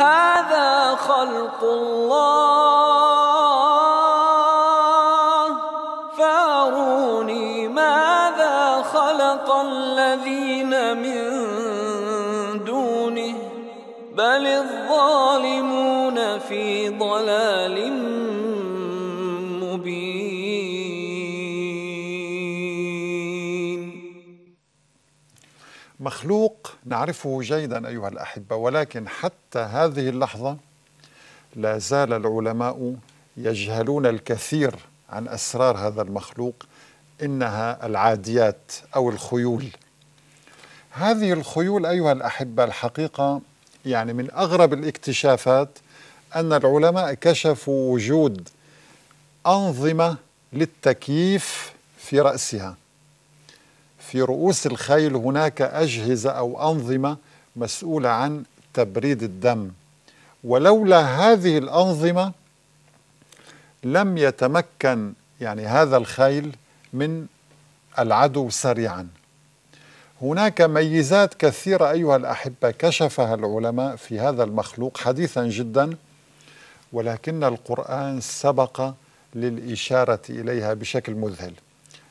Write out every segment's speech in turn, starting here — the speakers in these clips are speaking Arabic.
هذا خلق الله فاروني ماذا خلق الذين من دونه بل الظالمون في ضلال مخلوق نعرفه جيدا أيها الأحبة ولكن حتى هذه اللحظة لا زال العلماء يجهلون الكثير عن أسرار هذا المخلوق إنها العاديات أو الخيول هذه الخيول أيها الأحبة الحقيقة يعني من أغرب الاكتشافات أن العلماء كشفوا وجود أنظمة للتكييف في رأسها في رؤوس الخيل هناك أجهزة أو أنظمة مسؤولة عن تبريد الدم ولولا هذه الأنظمة لم يتمكن يعني هذا الخيل من العدو سريعا هناك ميزات كثيرة أيها الأحبة كشفها العلماء في هذا المخلوق حديثا جدا ولكن القرآن سبق للإشارة إليها بشكل مذهل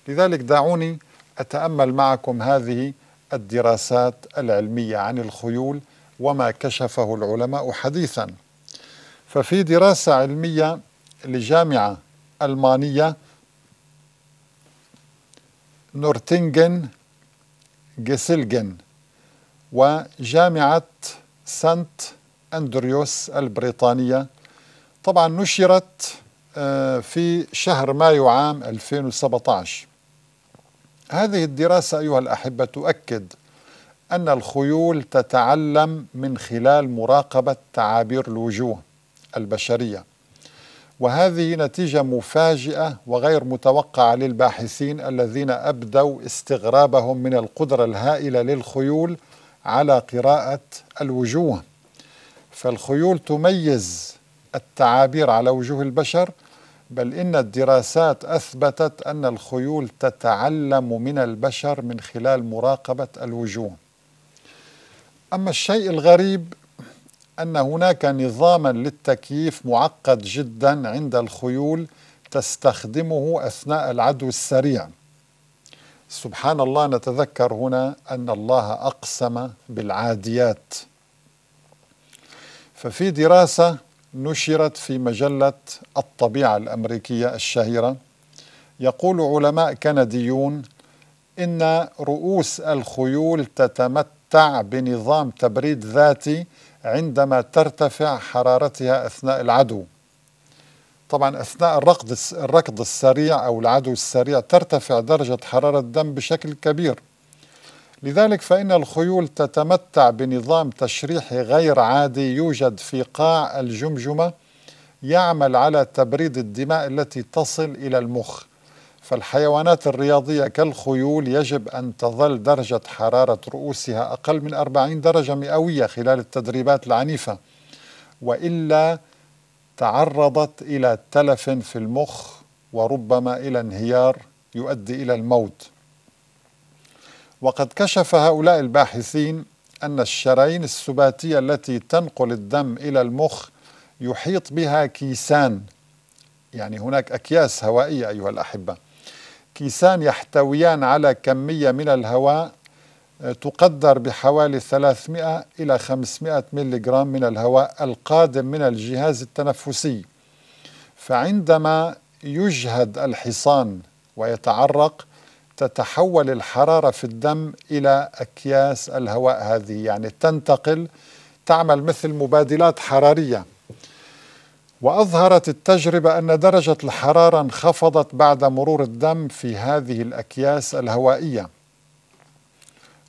لذلك دعوني أتأمل معكم هذه الدراسات العلمية عن الخيول وما كشفه العلماء حديثا ففي دراسة علمية لجامعة ألمانية نورتنجن جيسلجن وجامعة سانت أندريوس البريطانية طبعا نشرت آه، في شهر مايو عام 2017 هذه الدراسة أيها الأحبة تؤكد أن الخيول تتعلم من خلال مراقبة تعابير الوجوه البشرية وهذه نتيجة مفاجئة وغير متوقعة للباحثين الذين أبدوا استغرابهم من القدرة الهائلة للخيول على قراءة الوجوه فالخيول تميز التعابير على وجوه البشر بل إن الدراسات أثبتت أن الخيول تتعلم من البشر من خلال مراقبة الوجوه أما الشيء الغريب أن هناك نظاما للتكييف معقد جدا عند الخيول تستخدمه أثناء العدو السريع سبحان الله نتذكر هنا أن الله أقسم بالعاديات ففي دراسة نشرت في مجلة الطبيعة الأمريكية الشهيرة يقول علماء كنديون إن رؤوس الخيول تتمتع بنظام تبريد ذاتي عندما ترتفع حرارتها أثناء العدو طبعا أثناء الركض الركض السريع أو العدو السريع ترتفع درجة حرارة الدم بشكل كبير لذلك فإن الخيول تتمتع بنظام تشريحي غير عادي يوجد في قاع الجمجمة يعمل على تبريد الدماء التي تصل إلى المخ فالحيوانات الرياضية كالخيول يجب أن تظل درجة حرارة رؤوسها أقل من 40 درجة مئوية خلال التدريبات العنيفة وإلا تعرضت إلى تلف في المخ وربما إلى انهيار يؤدي إلى الموت وقد كشف هؤلاء الباحثين أن الشرايين السباتية التي تنقل الدم إلى المخ يحيط بها كيسان يعني هناك أكياس هوائية أيها الأحبة كيسان يحتويان على كمية من الهواء آه، تقدر بحوالي 300 إلى 500 جرام من الهواء القادم من الجهاز التنفسي فعندما يجهد الحصان ويتعرق تتحول الحرارة في الدم إلى أكياس الهواء هذه يعني تنتقل تعمل مثل مبادلات حرارية وأظهرت التجربة أن درجة الحرارة انخفضت بعد مرور الدم في هذه الأكياس الهوائية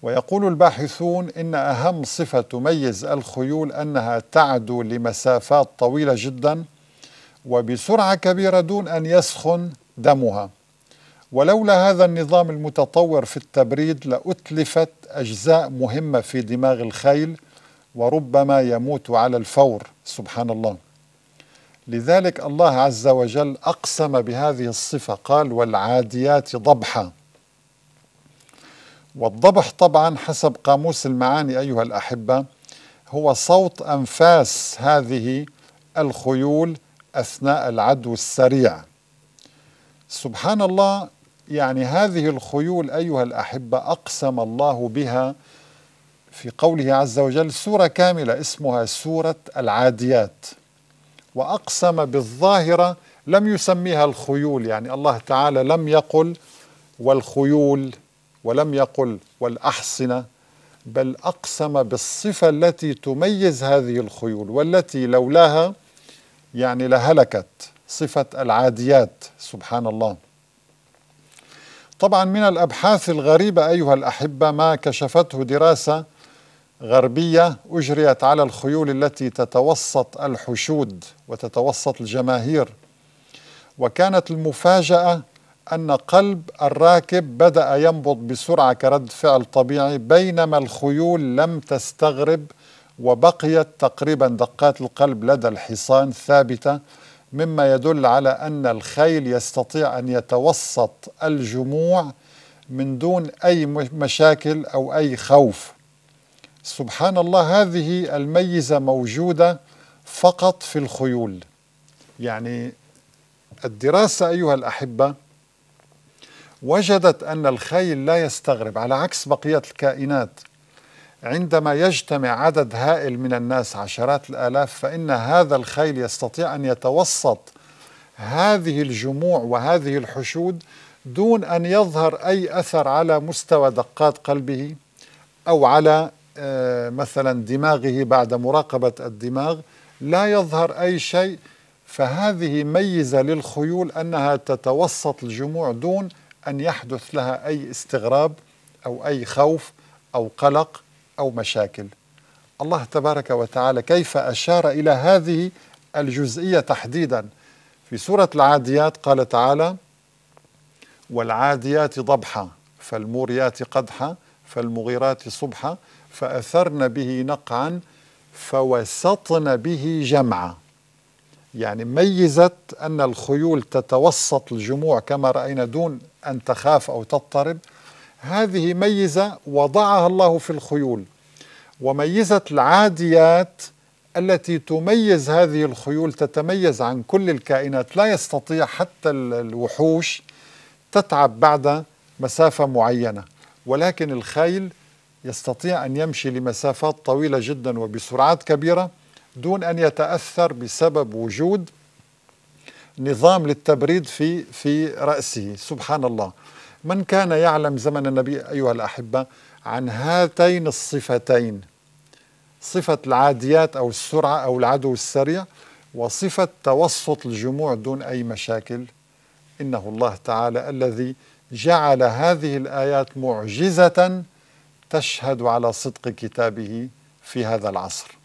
ويقول الباحثون إن أهم صفة تميز الخيول أنها تعدو لمسافات طويلة جدا وبسرعة كبيرة دون أن يسخن دمها ولولا هذا النظام المتطور في التبريد لأتلفت أجزاء مهمة في دماغ الخيل وربما يموت على الفور سبحان الله لذلك الله عز وجل أقسم بهذه الصفة قال والعاديات ضبحا والضبح طبعا حسب قاموس المعاني أيها الأحبة هو صوت أنفاس هذه الخيول أثناء العدو السريع سبحان الله يعني هذه الخيول أيها الأحبة أقسم الله بها في قوله عز وجل سورة كاملة اسمها سورة العاديات وأقسم بالظاهرة لم يسميها الخيول يعني الله تعالى لم يقل والخيول ولم يقل والأحصنة بل أقسم بالصفة التي تميز هذه الخيول والتي لولاها يعني لهلكت صفة العاديات سبحان الله طبعا من الابحاث الغريبه ايها الاحبه ما كشفته دراسه غربيه اجريت على الخيول التي تتوسط الحشود وتتوسط الجماهير وكانت المفاجاه ان قلب الراكب بدا ينبض بسرعه كرد فعل طبيعي بينما الخيول لم تستغرب وبقيت تقريبا دقات القلب لدى الحصان ثابته مما يدل على أن الخيل يستطيع أن يتوسط الجموع من دون أي مشاكل أو أي خوف سبحان الله هذه الميزة موجودة فقط في الخيول يعني الدراسة أيها الأحبة وجدت أن الخيل لا يستغرب على عكس بقية الكائنات عندما يجتمع عدد هائل من الناس عشرات الآلاف فإن هذا الخيل يستطيع أن يتوسط هذه الجموع وهذه الحشود دون أن يظهر أي أثر على مستوى دقات قلبه أو على آه، مثلا دماغه بعد مراقبة الدماغ لا يظهر أي شيء فهذه ميزة للخيول أنها تتوسط الجموع دون أن يحدث لها أي استغراب أو أي خوف أو قلق أو مشاكل الله تبارك وتعالى كيف أشار إلى هذه الجزئية تحديدا في سورة العاديات قال تعالى والعاديات ضبحا فالموريات قدحا فالمغيرات صبحا فأثرن به نقعا فوسطن به جمعا يعني ميزت أن الخيول تتوسط الجموع كما رأينا دون أن تخاف أو تضطرب هذه ميزة وضعها الله في الخيول وميزة العاديات التي تميز هذه الخيول تتميز عن كل الكائنات لا يستطيع حتى الوحوش تتعب بعد مسافة معينة ولكن الخيل يستطيع أن يمشي لمسافات طويلة جدا وبسرعات كبيرة دون أن يتأثر بسبب وجود نظام للتبريد في في رأسه سبحان الله من كان يعلم زمن النبي أيها الأحبة عن هاتين الصفتين صفة العاديات أو السرعة أو العدو السريع وصفة توسط الجموع دون أي مشاكل إنه الله تعالى الذي جعل هذه الآيات معجزة تشهد على صدق كتابه في هذا العصر